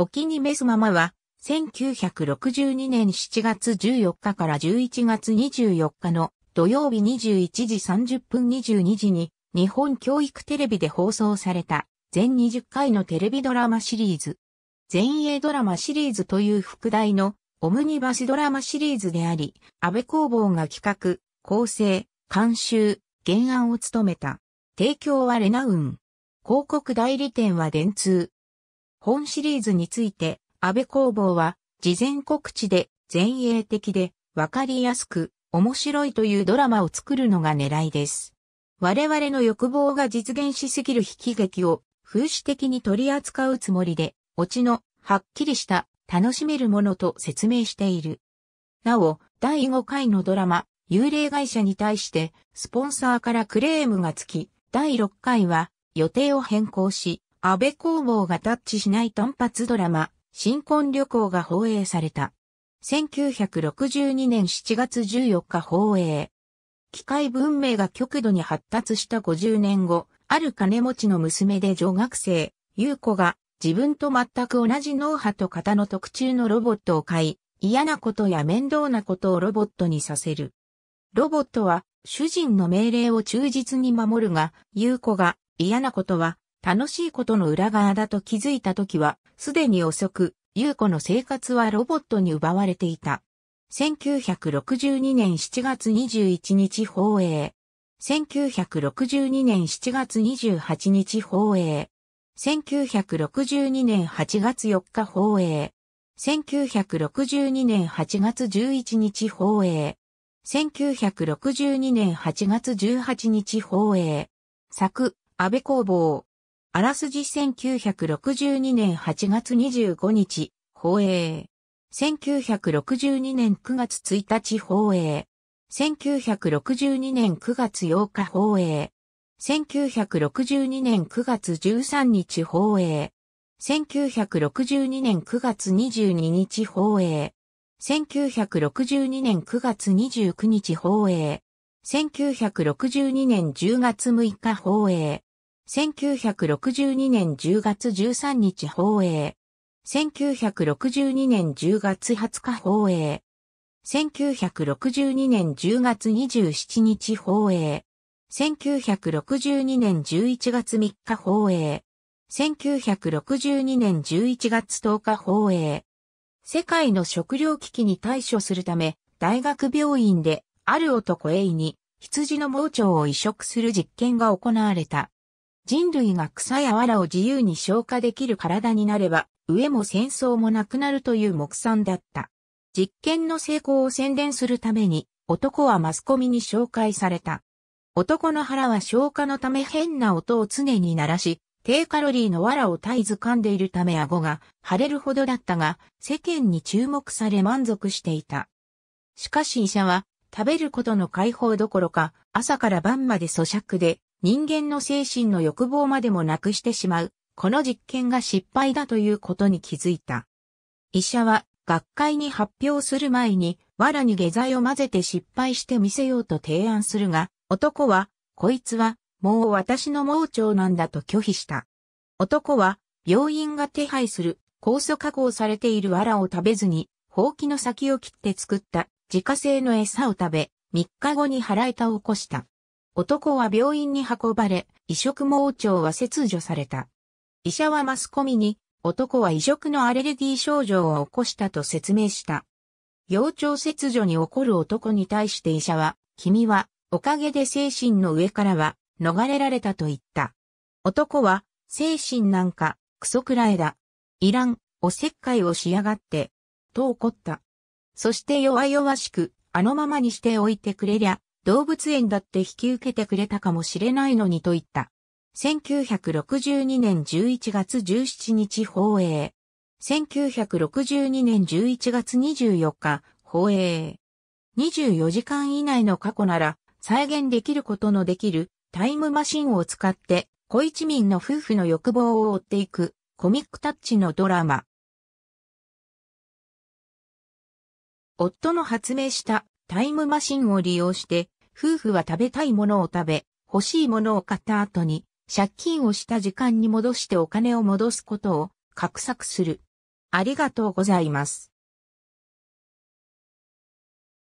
お気に召すままは、1962年7月14日から11月24日の土曜日21時30分22時に日本教育テレビで放送された全20回のテレビドラマシリーズ。全英ドラマシリーズという副題のオムニバスドラマシリーズであり、安倍工房が企画、構成、監修、原案を務めた。提供はレナウン。広告代理店は電通。本シリーズについて、安倍工房は、事前告知で、前衛的で、わかりやすく、面白いというドラマを作るのが狙いです。我々の欲望が実現しすぎる悲劇を、風刺的に取り扱うつもりで、オチの、はっきりした、楽しめるものと説明している。なお、第5回のドラマ、幽霊会社に対して、スポンサーからクレームがつき、第6回は予定を変更し、安倍公房がタッチしない単発ドラマ、新婚旅行が放映された。1962年7月14日放映。機械文明が極度に発達した50年後、ある金持ちの娘で女学生、優子が自分と全く同じ脳波と型の特注のロボットを買い、嫌なことや面倒なことをロボットにさせる。ロボットは主人の命令を忠実に守るが、優子が嫌なことは楽しいことの裏側だと気づいた時は、すでに遅く、優子の生活はロボットに奪われていた。1962年7月21日放映。1962年7月28日放映。1962年8月4日放映。1962年8月11日放映。1962年8月18日放映。作、安倍工房。あらすじ1962年8月25日、放映。1962年9月1日放映。1962年9月8日放映。1962年9月13日放映。1962年9月22日放映。1962年9月29日放映。1962年10月6日放映。1962年10月13日放映。1962年10月20日放映。1962年10月27日放映。1962年11月3日放映。1962年11月10日放映。世界の食糧危機に対処するため、大学病院で、ある男 A に、羊の盲腸を移植する実験が行われた。人類が草や藁を自由に消化できる体になれば、飢えも戦争もなくなるという目算だった。実験の成功を宣伝するために、男はマスコミに紹介された。男の腹は消化のため変な音を常に鳴らし、低カロリーの藁を絶えず噛んでいるため顎が腫れるほどだったが、世間に注目され満足していた。しかし医者は、食べることの解放どころか、朝から晩まで咀嚼で、人間の精神の欲望までもなくしてしまう、この実験が失敗だということに気づいた。医者は学会に発表する前に、藁に下剤を混ぜて失敗してみせようと提案するが、男は、こいつは、もう私の盲腸なんだと拒否した。男は、病院が手配する、酵素加工されている藁を食べずに、ほうきの先を切って作った自家製の餌を食べ、3日後に腹痛を起こした。男は病院に運ばれ、移植盲腸は切除された。医者はマスコミに、男は移植のアレルギー症状を起こしたと説明した。幼腸切除に起こる男に対して医者は、君は、おかげで精神の上からは、逃れられたと言った。男は、精神なんか、クソくらえだ。いらん、おせっかいをしやがって、と怒った。そして弱々しく、あのままにしておいてくれりゃ、動物園だって引き受けてくれたかもしれないのにと言った。1962年11月17日放映。1962年11月24日放映。24時間以内の過去なら再現できることのできるタイムマシンを使って小一民の夫婦の欲望を追っていくコミックタッチのドラマ。夫の発明したタイムマシンを利用して、夫婦は食べたいものを食べ、欲しいものを買った後に、借金をした時間に戻してお金を戻すことを、画策する。ありがとうございます。